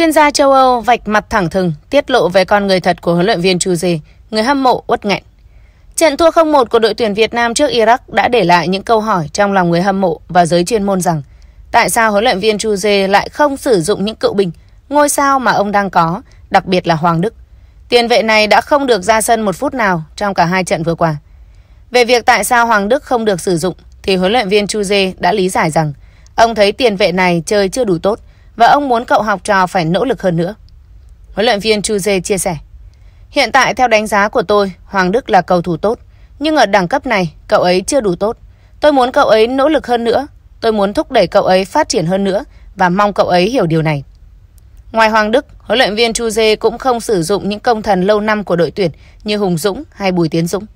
Chuyên gia châu Âu vạch mặt thẳng thừng, tiết lộ về con người thật của huấn luyện viên Chu Dê, người hâm mộ uất nghẹn. Trận thua 0-1 của đội tuyển Việt Nam trước Iraq đã để lại những câu hỏi trong lòng người hâm mộ và giới chuyên môn rằng tại sao huấn luyện viên Chu Dê lại không sử dụng những cựu binh, ngôi sao mà ông đang có, đặc biệt là Hoàng Đức. Tiền vệ này đã không được ra sân một phút nào trong cả hai trận vừa qua. Về việc tại sao Hoàng Đức không được sử dụng thì huấn luyện viên Chu Dê đã lý giải rằng ông thấy tiền vệ này chơi chưa đủ tốt và ông muốn cậu học trò phải nỗ lực hơn nữa. Huấn luyện viên Chu Dê chia sẻ, hiện tại theo đánh giá của tôi, Hoàng Đức là cầu thủ tốt, nhưng ở đẳng cấp này cậu ấy chưa đủ tốt. Tôi muốn cậu ấy nỗ lực hơn nữa, tôi muốn thúc đẩy cậu ấy phát triển hơn nữa và mong cậu ấy hiểu điều này. Ngoài Hoàng Đức, huấn luyện viên Chu Dê cũng không sử dụng những công thần lâu năm của đội tuyển như Hùng Dũng hay Bùi Tiến Dũng.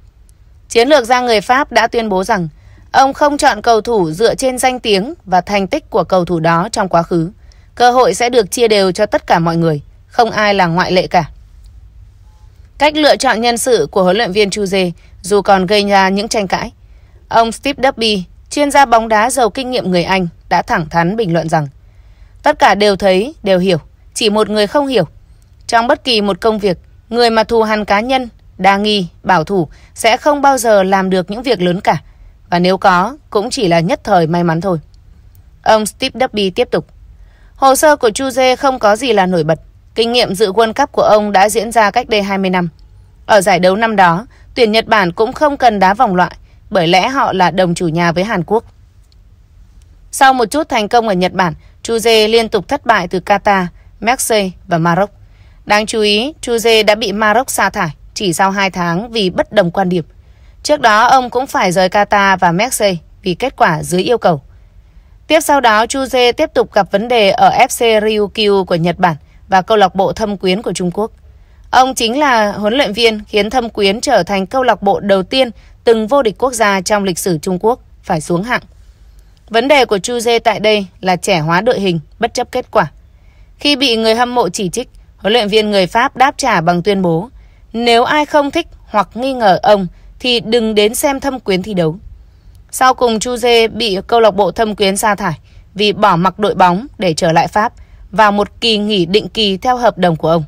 Chiến lược gia người Pháp đã tuyên bố rằng ông không chọn cầu thủ dựa trên danh tiếng và thành tích của cầu thủ đó trong quá khứ, Cơ hội sẽ được chia đều cho tất cả mọi người, không ai là ngoại lệ cả. Cách lựa chọn nhân sự của huấn luyện viên Chuze dù còn gây ra những tranh cãi. Ông Steve Duffy, chuyên gia bóng đá giàu kinh nghiệm người Anh, đã thẳng thắn bình luận rằng Tất cả đều thấy, đều hiểu, chỉ một người không hiểu. Trong bất kỳ một công việc, người mà thù hằn cá nhân, đa nghi, bảo thủ sẽ không bao giờ làm được những việc lớn cả. Và nếu có, cũng chỉ là nhất thời may mắn thôi. Ông Steve Duffy tiếp tục. Hồ sơ của Chu Dê không có gì là nổi bật. Kinh nghiệm dự World Cup của ông đã diễn ra cách đây 20 năm. Ở giải đấu năm đó, tuyển Nhật Bản cũng không cần đá vòng loại, bởi lẽ họ là đồng chủ nhà với Hàn Quốc. Sau một chút thành công ở Nhật Bản, Chu Dê liên tục thất bại từ Qatar, Marseille và Maroc. Đáng chú ý, Chu Dê đã bị Maroc sa thải chỉ sau 2 tháng vì bất đồng quan điểm. Trước đó, ông cũng phải rời Qatar và Marseille vì kết quả dưới yêu cầu. Tiếp sau đó, Chu Chuje tiếp tục gặp vấn đề ở FC Ryukyu của Nhật Bản và câu lạc bộ Thâm Quyến của Trung Quốc. Ông chính là huấn luyện viên khiến Thâm Quyến trở thành câu lạc bộ đầu tiên từng vô địch quốc gia trong lịch sử Trung Quốc phải xuống hạng. Vấn đề của Chu Chuje tại đây là trẻ hóa đội hình bất chấp kết quả. Khi bị người hâm mộ chỉ trích, huấn luyện viên người Pháp đáp trả bằng tuyên bố nếu ai không thích hoặc nghi ngờ ông thì đừng đến xem Thâm Quyến thi đấu. Sau cùng Chu Dê bị câu lạc bộ thâm quyến sa thải vì bỏ mặc đội bóng để trở lại Pháp vào một kỳ nghỉ định kỳ theo hợp đồng của ông.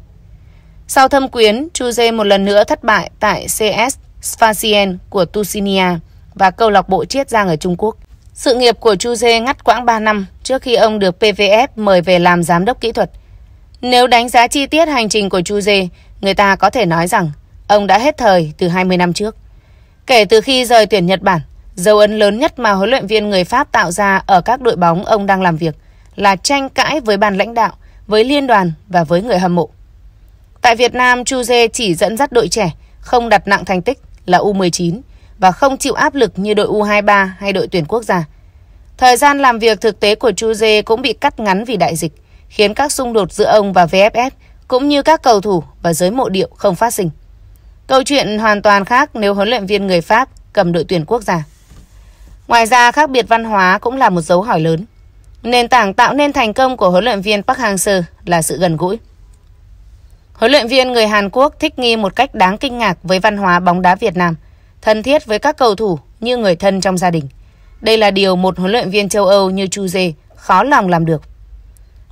Sau thâm quyến, Chu Dê một lần nữa thất bại tại CS Sfaxien của Tusinia và câu lạc bộ Chiết Giang ở Trung Quốc. Sự nghiệp của Chu Dê ngắt quãng 3 năm trước khi ông được PVF mời về làm giám đốc kỹ thuật. Nếu đánh giá chi tiết hành trình của Chu Dê, người ta có thể nói rằng ông đã hết thời từ 20 năm trước. Kể từ khi rời tuyển Nhật Bản, Dấu ấn lớn nhất mà huấn luyện viên người Pháp tạo ra ở các đội bóng ông đang làm việc là tranh cãi với ban lãnh đạo, với liên đoàn và với người hâm mộ. Tại Việt Nam, Chu Dê chỉ dẫn dắt đội trẻ, không đặt nặng thành tích là U19 và không chịu áp lực như đội U23 hay đội tuyển quốc gia. Thời gian làm việc thực tế của Chu Dê cũng bị cắt ngắn vì đại dịch, khiến các xung đột giữa ông và VFF cũng như các cầu thủ và giới mộ điệu không phát sinh. Câu chuyện hoàn toàn khác nếu huấn luyện viên người Pháp cầm đội tuyển quốc gia. Ngoài ra, khác biệt văn hóa cũng là một dấu hỏi lớn. Nền tảng tạo nên thành công của huấn luyện viên Park Hang-seo là sự gần gũi. Huấn luyện viên người Hàn Quốc thích nghi một cách đáng kinh ngạc với văn hóa bóng đá Việt Nam, thân thiết với các cầu thủ như người thân trong gia đình. Đây là điều một huấn luyện viên châu Âu như Chu Dê khó lòng làm được.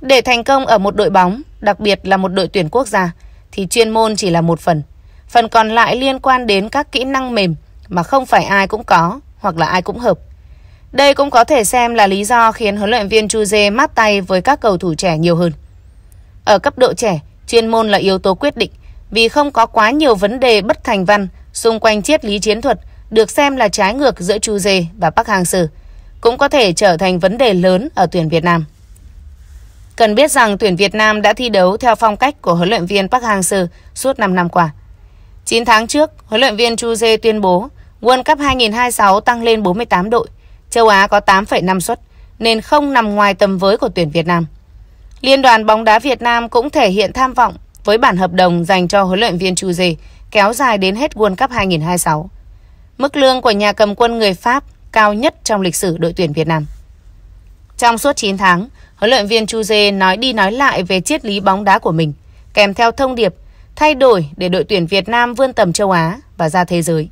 Để thành công ở một đội bóng, đặc biệt là một đội tuyển quốc gia, thì chuyên môn chỉ là một phần. Phần còn lại liên quan đến các kỹ năng mềm mà không phải ai cũng có hoặc là ai cũng hợp. Đây cũng có thể xem là lý do khiến huấn luyện viên Chuze mát tay với các cầu thủ trẻ nhiều hơn. Ở cấp độ trẻ, chuyên môn là yếu tố quyết định vì không có quá nhiều vấn đề bất thành văn xung quanh triết lý chiến thuật được xem là trái ngược giữa Chuze và Park Hang-seo cũng có thể trở thành vấn đề lớn ở tuyển Việt Nam. Cần biết rằng tuyển Việt Nam đã thi đấu theo phong cách của huấn luyện viên Park Hang-seo suốt 5 năm qua. 9 tháng trước, huấn luyện viên Chu Dê tuyên bố World Cup 2026 tăng lên 48 đội, châu Á có 8,5 suất nên không nằm ngoài tầm với của tuyển Việt Nam. Liên đoàn bóng đá Việt Nam cũng thể hiện tham vọng với bản hợp đồng dành cho huấn luyện viên Chu Dê kéo dài đến hết World Cup 2026. Mức lương của nhà cầm quân người Pháp cao nhất trong lịch sử đội tuyển Việt Nam. Trong suốt 9 tháng, huấn luyện viên Chu Dê nói đi nói lại về triết lý bóng đá của mình, kèm theo thông điệp thay đổi để đội tuyển Việt Nam vươn tầm châu Á và ra thế giới.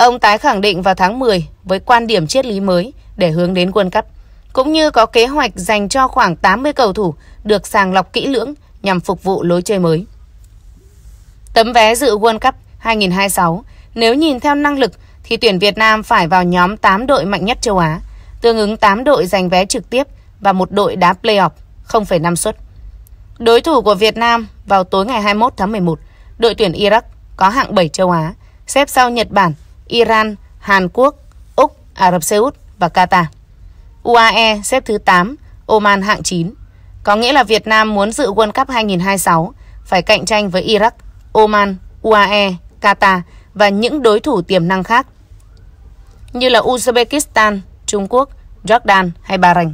Ông tái khẳng định vào tháng 10 với quan điểm triết lý mới để hướng đến quân cấp, cũng như có kế hoạch dành cho khoảng 80 cầu thủ được sàng lọc kỹ lưỡng nhằm phục vụ lối chơi mới. Tấm vé dự World Cup 2026, nếu nhìn theo năng lực thì tuyển Việt Nam phải vào nhóm 8 đội mạnh nhất châu Á, tương ứng 8 đội giành vé trực tiếp và một đội đá playoff 0,5 suất. Đối thủ của Việt Nam vào tối ngày 21 tháng 11, đội tuyển Iraq có hạng 7 châu Á, xếp sau Nhật Bản Iran, Hàn Quốc, Úc, Ả Rập Xê Út và Qatar. UAE xếp thứ 8, Oman hạng 9. Có nghĩa là Việt Nam muốn dự World Cup 2026 phải cạnh tranh với Iraq, Oman, UAE, Qatar và những đối thủ tiềm năng khác như là Uzbekistan, Trung Quốc, Jordan hay Bahrain.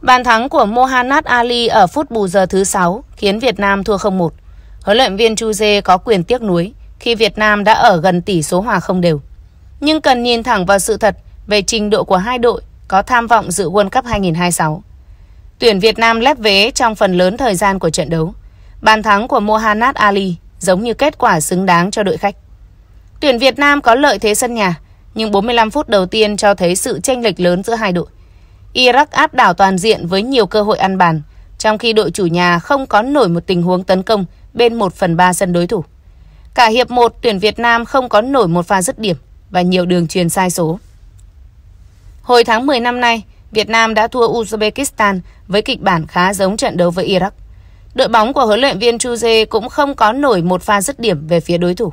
Bàn thắng của Mohanad Ali ở phút bù giờ thứ 6 khiến Việt Nam thua 0-1. Huấn luyện viên Chu Dê có quyền tiếc nuối khi Việt Nam đã ở gần tỷ số hòa không đều nhưng cần nhìn thẳng vào sự thật về trình độ của hai đội có tham vọng dự World Cup 2026. Tuyển Việt Nam lép vế trong phần lớn thời gian của trận đấu. Bàn thắng của Mohanad Ali giống như kết quả xứng đáng cho đội khách. Tuyển Việt Nam có lợi thế sân nhà, nhưng 45 phút đầu tiên cho thấy sự chênh lệch lớn giữa hai đội. Iraq áp đảo toàn diện với nhiều cơ hội ăn bàn, trong khi đội chủ nhà không có nổi một tình huống tấn công bên 1 phần 3 sân đối thủ. Cả hiệp 1, tuyển Việt Nam không có nổi một pha dứt điểm và nhiều đường truyền sai số. Hồi tháng 10 năm nay, Việt Nam đã thua Uzbekistan với kịch bản khá giống trận đấu với Iraq. Đội bóng của huấn luyện viên Chuze cũng không có nổi một pha dứt điểm về phía đối thủ.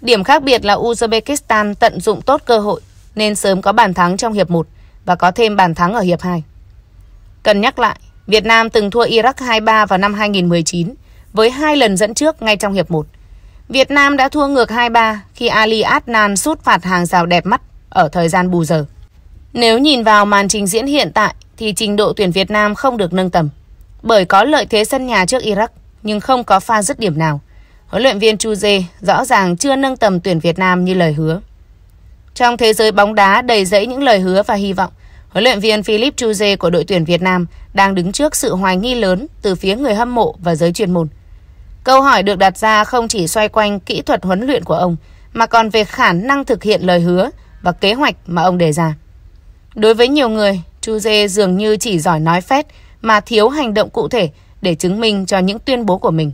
Điểm khác biệt là Uzbekistan tận dụng tốt cơ hội nên sớm có bàn thắng trong hiệp 1 và có thêm bàn thắng ở hiệp 2. Cần nhắc lại, Việt Nam từng thua Iraq 2-3 vào năm 2019 với hai lần dẫn trước ngay trong hiệp 1 Việt Nam đã thua ngược 2-3 khi Ali Adnan sút phạt hàng rào đẹp mắt ở thời gian bù giờ. Nếu nhìn vào màn trình diễn hiện tại thì trình độ tuyển Việt Nam không được nâng tầm bởi có lợi thế sân nhà trước Iraq nhưng không có pha dứt điểm nào. Huấn luyện viên Chu Dê rõ ràng chưa nâng tầm tuyển Việt Nam như lời hứa. Trong thế giới bóng đá đầy rẫy những lời hứa và hy vọng, huấn luyện viên Philip Chu Dê của đội tuyển Việt Nam đang đứng trước sự hoài nghi lớn từ phía người hâm mộ và giới chuyên môn. Câu hỏi được đặt ra không chỉ xoay quanh kỹ thuật huấn luyện của ông, mà còn về khả năng thực hiện lời hứa và kế hoạch mà ông đề ra. Đối với nhiều người, Chu Dê dường như chỉ giỏi nói phét mà thiếu hành động cụ thể để chứng minh cho những tuyên bố của mình.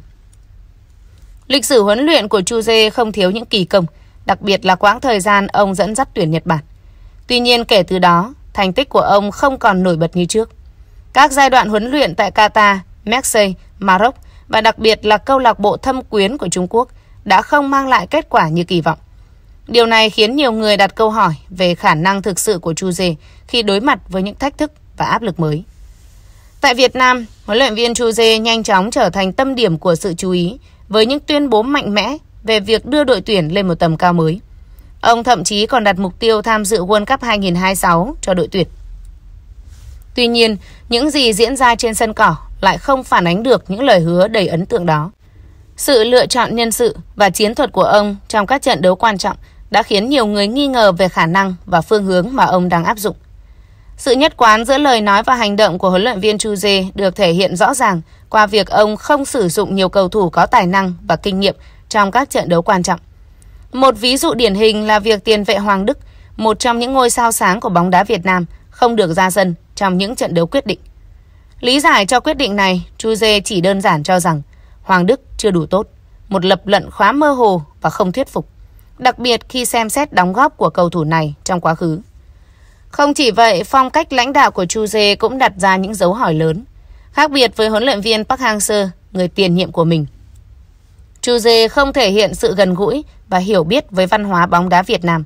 Lịch sử huấn luyện của Chu Dê không thiếu những kỳ công, đặc biệt là quãng thời gian ông dẫn dắt tuyển Nhật Bản. Tuy nhiên kể từ đó, thành tích của ông không còn nổi bật như trước. Các giai đoạn huấn luyện tại Qatar, Marseille, Maroc và đặc biệt là câu lạc bộ thâm quyến của Trung Quốc đã không mang lại kết quả như kỳ vọng. Điều này khiến nhiều người đặt câu hỏi về khả năng thực sự của Chu Dê khi đối mặt với những thách thức và áp lực mới. Tại Việt Nam, huấn luyện viên Chu Dê nhanh chóng trở thành tâm điểm của sự chú ý với những tuyên bố mạnh mẽ về việc đưa đội tuyển lên một tầm cao mới. Ông thậm chí còn đặt mục tiêu tham dự World Cup 2026 cho đội tuyển. Tuy nhiên, những gì diễn ra trên sân cỏ lại không phản ánh được những lời hứa đầy ấn tượng đó. Sự lựa chọn nhân sự và chiến thuật của ông trong các trận đấu quan trọng đã khiến nhiều người nghi ngờ về khả năng và phương hướng mà ông đang áp dụng. Sự nhất quán giữa lời nói và hành động của huấn luyện viên Chuze được thể hiện rõ ràng qua việc ông không sử dụng nhiều cầu thủ có tài năng và kinh nghiệm trong các trận đấu quan trọng. Một ví dụ điển hình là việc tiền vệ Hoàng Đức, một trong những ngôi sao sáng của bóng đá Việt Nam, không được ra sân trong những trận đấu quyết định. Lý giải cho quyết định này, Chu Dê chỉ đơn giản cho rằng Hoàng Đức chưa đủ tốt, một lập luận khá mơ hồ và không thuyết phục, đặc biệt khi xem xét đóng góp của cầu thủ này trong quá khứ. Không chỉ vậy, phong cách lãnh đạo của Chu Dê cũng đặt ra những dấu hỏi lớn, khác biệt với huấn luyện viên Park Hang-seo, người tiền nhiệm của mình. Chu Dê không thể hiện sự gần gũi và hiểu biết với văn hóa bóng đá Việt Nam.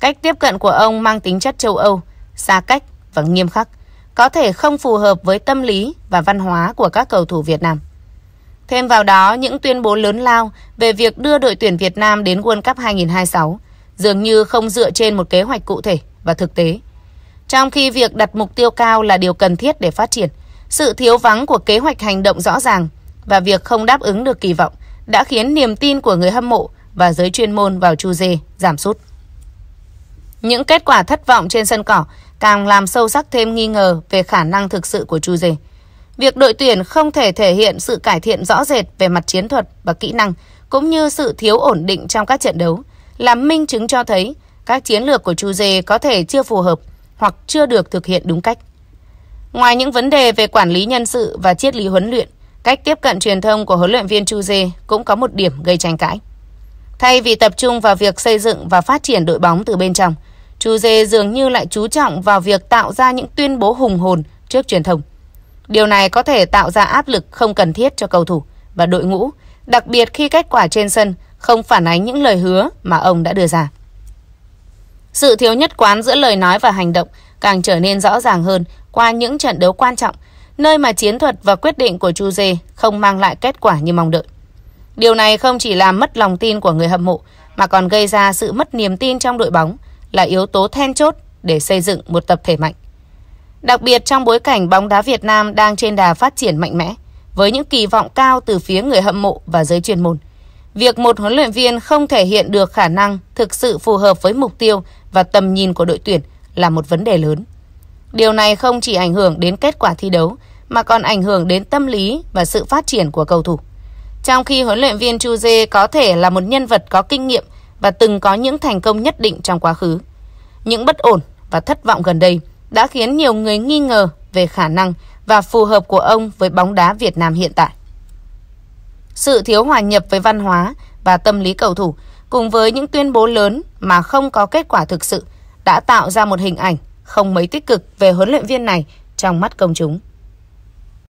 Cách tiếp cận của ông mang tính chất châu Âu, xa cách và nghiêm khắc, có thể không phù hợp với tâm lý và văn hóa của các cầu thủ Việt Nam. Thêm vào đó, những tuyên bố lớn lao về việc đưa đội tuyển Việt Nam đến World Cup 2026 dường như không dựa trên một kế hoạch cụ thể và thực tế. Trong khi việc đặt mục tiêu cao là điều cần thiết để phát triển, sự thiếu vắng của kế hoạch hành động rõ ràng và việc không đáp ứng được kỳ vọng đã khiến niềm tin của người hâm mộ và giới chuyên môn vào Chu Dê giảm sút. Những kết quả thất vọng trên sân cỏ càng làm sâu sắc thêm nghi ngờ về khả năng thực sự của Chu Dề. Việc đội tuyển không thể thể hiện sự cải thiện rõ rệt về mặt chiến thuật và kỹ năng, cũng như sự thiếu ổn định trong các trận đấu, làm minh chứng cho thấy các chiến lược của Chu Dề có thể chưa phù hợp hoặc chưa được thực hiện đúng cách. Ngoài những vấn đề về quản lý nhân sự và triết lý huấn luyện, cách tiếp cận truyền thông của huấn luyện viên Chu Dê cũng có một điểm gây tranh cãi. Thay vì tập trung vào việc xây dựng và phát triển đội bóng từ bên trong, Chu Dê dường như lại chú trọng vào việc tạo ra những tuyên bố hùng hồn trước truyền thông. Điều này có thể tạo ra áp lực không cần thiết cho cầu thủ và đội ngũ, đặc biệt khi kết quả trên sân không phản ánh những lời hứa mà ông đã đưa ra. Sự thiếu nhất quán giữa lời nói và hành động càng trở nên rõ ràng hơn qua những trận đấu quan trọng, nơi mà chiến thuật và quyết định của Chu Dê không mang lại kết quả như mong đợi. Điều này không chỉ làm mất lòng tin của người hâm mộ mà còn gây ra sự mất niềm tin trong đội bóng là yếu tố then chốt để xây dựng một tập thể mạnh. Đặc biệt trong bối cảnh bóng đá Việt Nam đang trên đà phát triển mạnh mẽ, với những kỳ vọng cao từ phía người hâm mộ và giới chuyên môn. Việc một huấn luyện viên không thể hiện được khả năng thực sự phù hợp với mục tiêu và tầm nhìn của đội tuyển là một vấn đề lớn. Điều này không chỉ ảnh hưởng đến kết quả thi đấu mà còn ảnh hưởng đến tâm lý và sự phát triển của cầu thủ. Trong khi huấn luyện viên Chu Dê có thể là một nhân vật có kinh nghiệm và từng có những thành công nhất định trong quá khứ. Những bất ổn và thất vọng gần đây đã khiến nhiều người nghi ngờ về khả năng và phù hợp của ông với bóng đá Việt Nam hiện tại. Sự thiếu hòa nhập với văn hóa và tâm lý cầu thủ cùng với những tuyên bố lớn mà không có kết quả thực sự đã tạo ra một hình ảnh không mấy tích cực về huấn luyện viên này trong mắt công chúng.